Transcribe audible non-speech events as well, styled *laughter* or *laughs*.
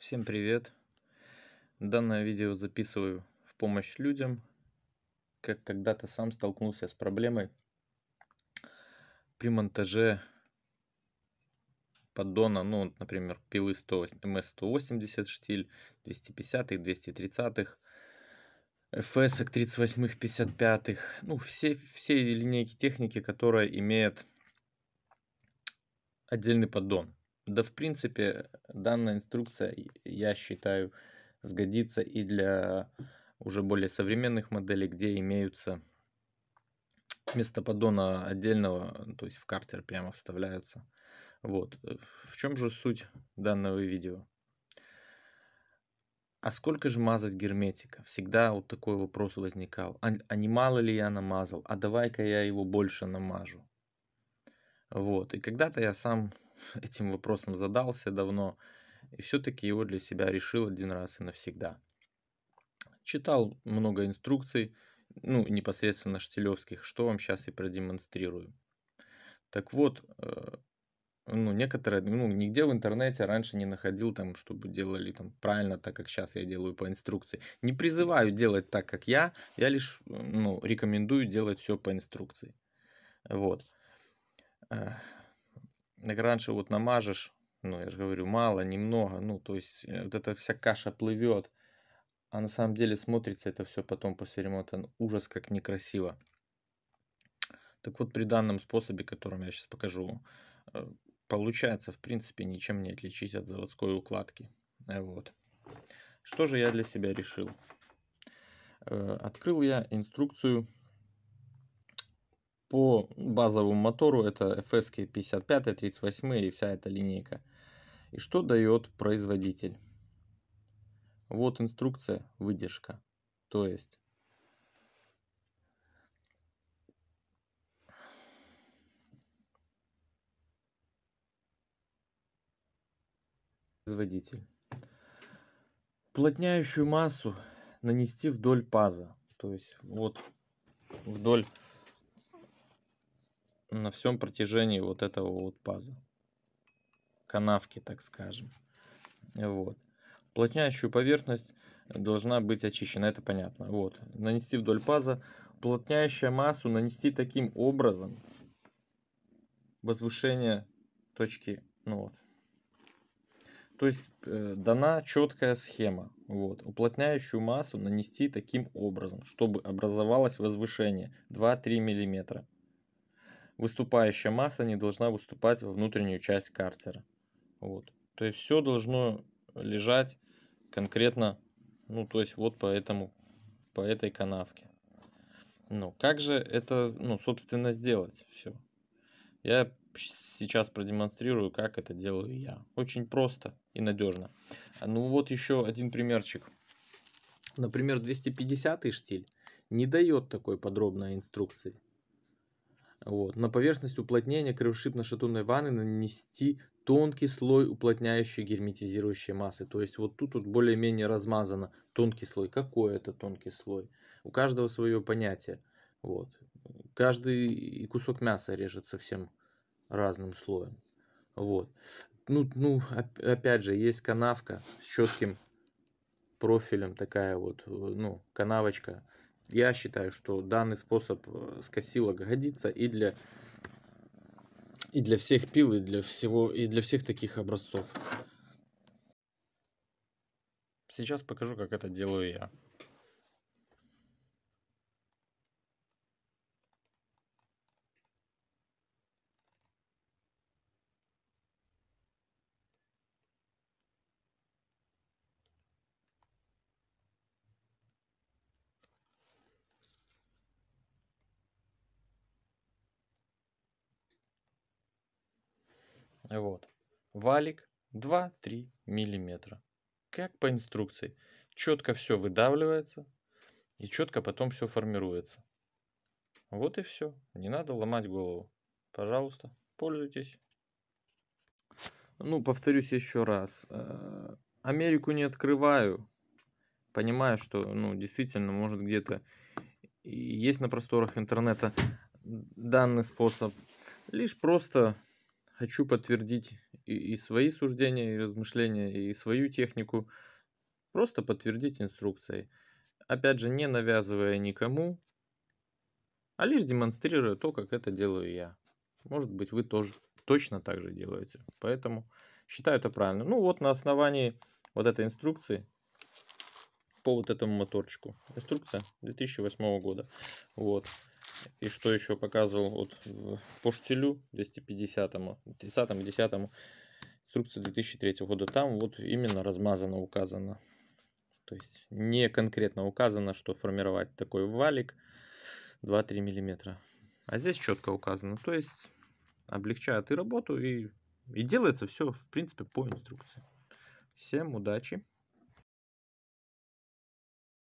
Всем привет! Данное видео записываю в помощь людям, как когда-то сам столкнулся с проблемой при монтаже поддона, ну, например, пилы 100, MS-180 эм штиль, 250-х, 230-х, FS-ок 38-х, 55-х, ну, все, все линейки техники, которая имеет отдельный поддон – да, в принципе, данная инструкция, я считаю, сгодится и для уже более современных моделей, где имеются вместо поддона отдельного, то есть в картер прямо вставляются. Вот. Э, в чем же суть данного видео? А сколько же мазать герметика? Всегда вот такой вопрос возникал. А, а не мало ли я намазал? А давай-ка я его больше намажу. Вот. И когда-то я сам *laughs* этим вопросом задался давно и все-таки его для себя решил один раз и навсегда. Читал много инструкций, ну, непосредственно штилевских, что вам сейчас и продемонстрирую. Так вот, э, ну, некоторые, ну, нигде в интернете раньше не находил там, чтобы делали там правильно, так как сейчас я делаю по инструкции. Не призываю делать так, как я, я лишь, э, ну, рекомендую делать все по инструкции. Вот. Э, как раньше вот намажешь, ну, я же говорю, мало, немного, ну, то есть э, вот эта вся каша плывет, а на самом деле смотрится это все потом после ремонта ну, ужас как некрасиво. Так вот, при данном способе, которым я сейчас покажу, э, получается, в принципе, ничем не отличить от заводской укладки. Э, вот. Что же я для себя решил? Открыл я инструкцию по базовому мотору это FS 55, 38 и вся эта линейка. И что дает производитель? Вот инструкция, выдержка. То есть производитель. Плотняющую массу нанести вдоль паза. То есть вот вдоль на всем протяжении вот этого вот паза. Канавки, так скажем. Вот. Уплотняющую поверхность должна быть очищена, это понятно. Вот. Нанести вдоль паза. Уплотняющая массу нанести таким образом возвышение точки. Ну вот. То есть э, дана четкая схема. Вот. Уплотняющую массу нанести таким образом, чтобы образовалось возвышение 2-3 миллиметра выступающая масса не должна выступать во внутреннюю часть карцера. Вот. То есть все должно лежать конкретно, ну то есть вот по этому, по этой канавке. Ну, как же это, ну, собственно, сделать все? Я сейчас продемонстрирую, как это делаю я. Очень просто и надежно. А, ну, вот еще один примерчик. Например, 250 штиль не дает такой подробной инструкции. Вот. На поверхность уплотнения кривошипно-шатунной ванны нанести тонкий слой уплотняющей герметизирующей массы. То есть вот тут, вот более-менее размазано тонкий слой. Какой это тонкий слой? У каждого свое понятие. Вот. Каждый кусок мяса режет совсем разным слоем. Вот. Ну, ну, опять же, есть канавка с четким профилем, такая вот, э, ну, канавочка я считаю, что данный способ э, скосилок годится и для, и для всех пил, и для, всего, и для всех таких образцов. Сейчас покажу, как это делаю я. Вот. Валик 2-3 миллиметра. Как по инструкции. Четко все выдавливается и четко потом все формируется. Вот и все. Не надо ломать голову. Пожалуйста, пользуйтесь. Ну, повторюсь еще раз. Э, Америку не открываю. Понимаю, что, ну, действительно, может где-то есть на просторах интернета данный способ. Лишь просто хочу подтвердить и, и свои суждения, и размышления, и свою технику. Просто подтвердить инструкцией. Опять же, не навязывая никому, а лишь демонстрируя то, как это делаю я. Может быть, вы тоже точно так же делаете. Поэтому считаю это правильно. Ну вот на основании вот этой инструкции по вот этому моторчику. Инструкция 2008 года. Вот. И что еще показывал вот по штилю 250-му, 30-му, 10-му, инструкция 2003 года. Там вот именно размазано указано. То есть не конкретно указано, что формировать такой валик 2-3 миллиметра. А здесь четко указано. То есть облегчает и работу, и, и делается все, в принципе, по инструкции. Всем удачи!